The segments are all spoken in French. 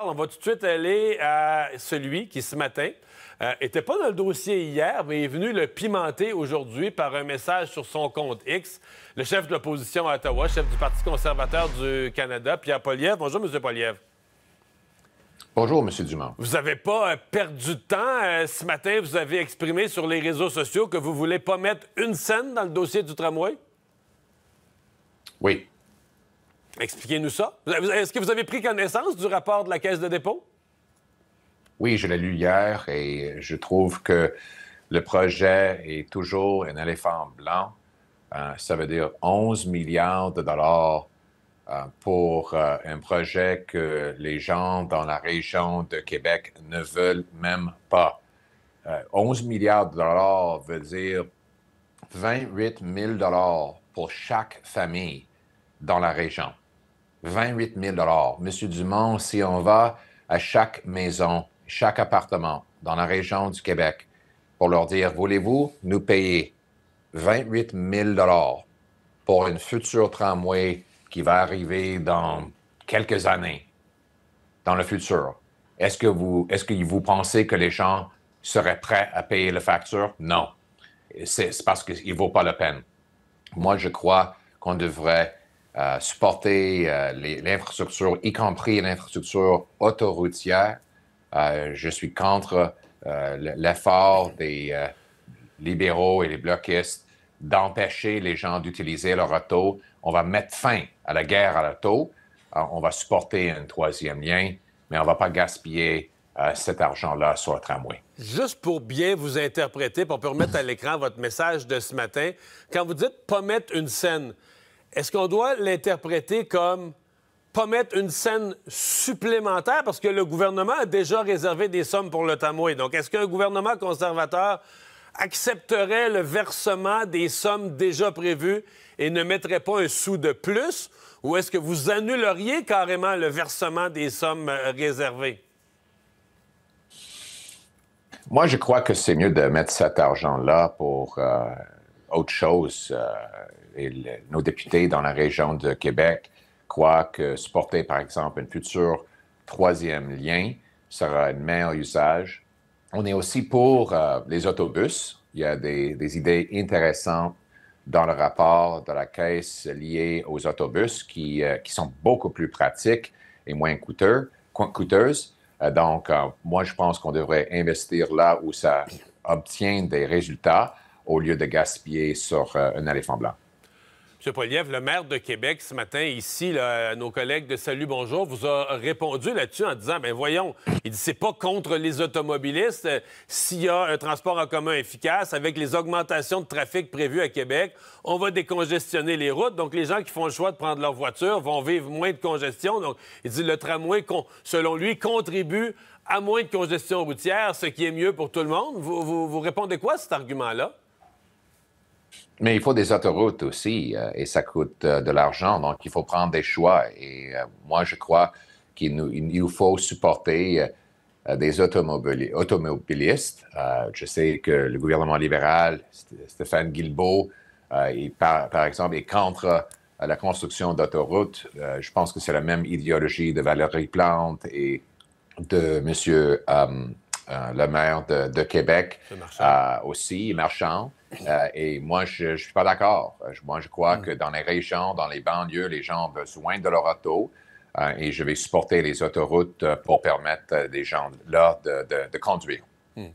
On va tout de suite aller à celui qui, ce matin, euh, était pas dans le dossier hier, mais est venu le pimenter aujourd'hui par un message sur son compte X. Le chef de l'opposition à Ottawa, chef du Parti conservateur du Canada, Pierre Poliev. Bonjour, M. Poliev. Bonjour, M. Dumont. Vous avez pas euh, perdu de temps. Euh, ce matin, vous avez exprimé sur les réseaux sociaux que vous ne voulez pas mettre une scène dans le dossier du tramway? Oui, Expliquez-nous ça. Est-ce que vous avez pris connaissance du rapport de la Caisse de dépôt? Oui, je l'ai lu hier et je trouve que le projet est toujours un éléphant blanc. Euh, ça veut dire 11 milliards de dollars euh, pour euh, un projet que les gens dans la région de Québec ne veulent même pas. 11 milliards de dollars veut dire 28 000 dollars pour chaque famille dans la région. 28 000 Monsieur Dumont, si on va à chaque maison, chaque appartement dans la région du Québec pour leur dire, voulez-vous nous payer 28 000 pour une future tramway qui va arriver dans quelques années, dans le futur. Est-ce que vous, est-ce que vous pensez que les gens seraient prêts à payer la facture? Non. C'est, parce qu'il ne vaut pas la peine. Moi, je crois qu'on devrait euh, supporter euh, l'infrastructure, y compris l'infrastructure autoroutière. Euh, je suis contre l'effort des libéraux et les bloquistes d'empêcher les gens d'utiliser leur auto. On va mettre fin à la guerre à l'auto. on va supporter un troisième lien, mais on ne va pas gaspiller cet argent-là sur le tramway. Juste pour bien vous interpréter, pour permettre à l'écran votre message de ce matin, quand vous dites pas mettre une scène, est-ce qu'on doit l'interpréter comme pas mettre une scène supplémentaire parce que le gouvernement a déjà réservé des sommes pour le Tamoué. Donc, est-ce qu'un gouvernement conservateur accepterait le versement des sommes déjà prévues et ne mettrait pas un sou de plus? Ou est-ce que vous annuleriez carrément le versement des sommes euh, réservées? Moi, je crois que c'est mieux de mettre cet argent-là pour euh, autre chose. Euh, nos députés dans la région de Québec croient que supporter, par exemple, un futur troisième lien sera un meilleur usage. On est aussi pour euh, les autobus. Il y a des, idées intéressantes dans le rapport de la Caisse liée aux autobus qui, euh, sont beaucoup plus pratiques et moins coûteux, coûteuses. donc, moi, je pense qu'on devrait investir là où ça obtient des résultats au lieu de gaspiller sur euh, un éléphant blanc. M. Poliev, le maire de Québec, ce matin, ici, nos collègues de Salut Bonjour, vous a répondu là-dessus en disant, ben voyons, il dit, c'est pas contre les automobilistes. Euh, s'il y a un transport en commun efficace, avec les augmentations de trafic prévues à Québec, on va décongestionner les routes. Donc, les gens qui font le choix de prendre leur voiture vont vivre moins de congestion. Donc, il dit, le tramway, selon lui, contribue à moins de congestion routière, ce qui est mieux pour tout le monde. Vous, vous répondez quoi à cet argument-là? Mais il faut des autoroutes aussi euh, et ça coûte euh, de l'argent. Donc, il faut prendre des choix. Et euh, moi, je crois qu'il nous, il faut supporter des automobilistes. je sais que le gouvernement libéral, Stéphane Guilbeault, par, exemple, est contre la construction d'autoroutes. je pense que c'est la même idéologie de Valérie Plante et de M. le maire de Québec aussi, Marchand. Euh, et moi, je ne suis pas d'accord. Euh, moi, je crois hmm. que dans les régions, dans les banlieues, les gens ont besoin de leur auto. Euh, et je vais supporter les autoroutes pour permettre des gens là de, conduire. Hmm.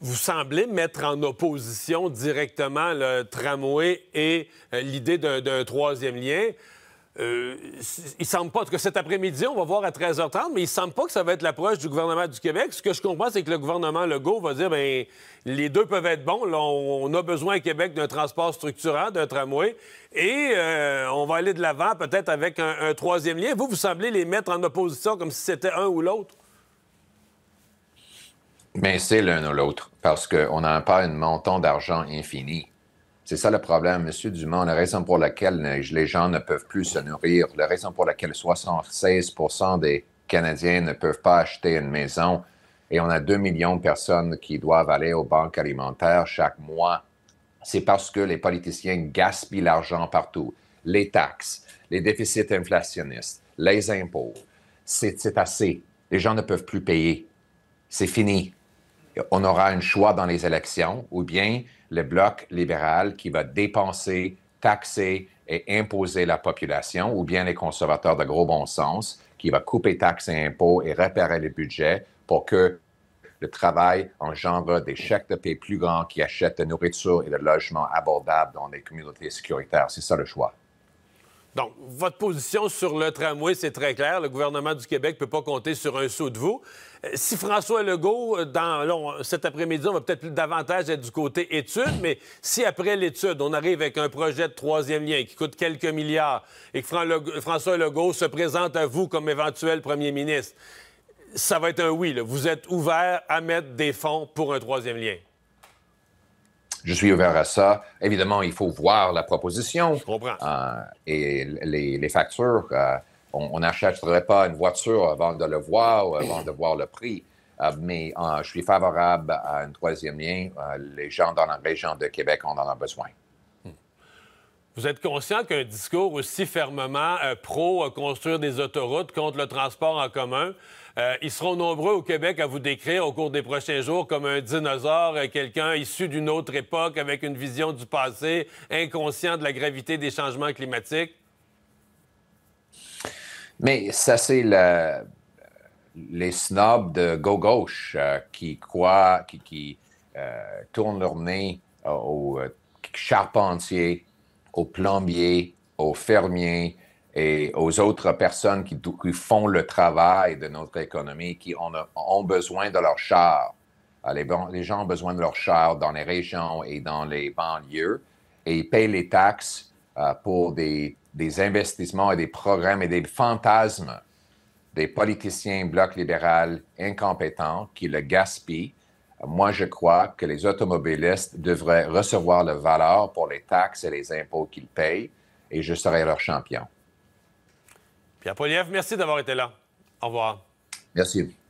Vous semblez mettre en opposition directement le tramway et l'idée d'un troisième lien. Euh, il semble pas que cet après-midi, on va voir à 13h30, mais il semble pas que ça va être l'approche du gouvernement du Québec. Ce que je comprends, c'est que le gouvernement Legault va dire, ben les deux peuvent être bons. on, a besoin au Québec d'un transport structurant, d'un tramway, et euh, on va aller de l'avant peut-être avec un, troisième lien. Vous, vous semblez les mettre en opposition comme si c'était un ou l'autre. Mais c'est l'un ou l'autre, parce qu'on n'a pas un montant d'argent infini. C'est ça le problème, Monsieur Dumont. La raison pour laquelle les gens ne peuvent plus se nourrir, la raison pour laquelle 76 des Canadiens ne peuvent pas acheter une maison et on a 2 millions de personnes qui doivent aller aux banques alimentaires chaque mois, c'est parce que les politiciens gaspillent l'argent partout. Les taxes, les déficits inflationnistes, les impôts. C'est assez. Les gens ne peuvent plus payer. C'est fini on aura un choix dans les élections, ou bien le bloc libéral qui va dépenser, taxer et imposer la population, ou bien les conservateurs de gros bon sens qui va couper taxes et impôts et repérer le budget pour que le travail engendre des chèques de paie plus grands qui achètent de nourriture et de logements abordables dans les communautés sécuritaires. C'est ça le choix. Donc, votre position sur le tramway, c'est très clair. Le gouvernement du Québec ne peut pas compter sur un saut de vous. Euh, si François Legault, euh, dans, cet après-midi, on va peut-être davantage être du côté étude, mais si après l'étude, on arrive avec un projet de troisième lien qui coûte quelques milliards et que François Legault se présente à vous comme éventuel premier ministre, ça va être un oui. Vous êtes ouvert à mettre des fonds pour un troisième lien je suis ouvert à ça. Évidemment, il faut voir la proposition. Euh, et les, factures, euh, on n'achèterait pas une voiture avant de le voir euh, avant de voir le prix. mais je suis favorable à une troisième lien. les gens dans la région de Québec ont en ont besoin. Vous êtes conscient qu'un discours aussi fermement euh, pro à euh, construire des autoroutes contre le transport en commun, euh, ils seront nombreux au Québec à vous décrire au cours des prochains jours comme un dinosaure, quelqu'un issu d'une autre époque avec une vision du passé, inconscient de la gravité des changements climatiques? Mais ça, c'est les snobs de gauche qui croient, qui, qui tournent leur nez aux charpentiers, aux plombiers, aux fermiers et aux autres personnes qui, font le travail de notre économie, qui ont, ont besoin de leur char. Ah, les, gens ont besoin de leur char dans les régions et dans les banlieues et ils payent les taxes euh, pour des, des, investissements et des programmes et des fantasmes des politiciens blocs libéral incompétents qui le gaspillent moi, je crois que les automobilistes devraient recevoir le valeur pour les taxes et les impôts qu'ils payent, et je serai leur champion. Pierre Poliev, merci d'avoir été là. Au revoir. Merci.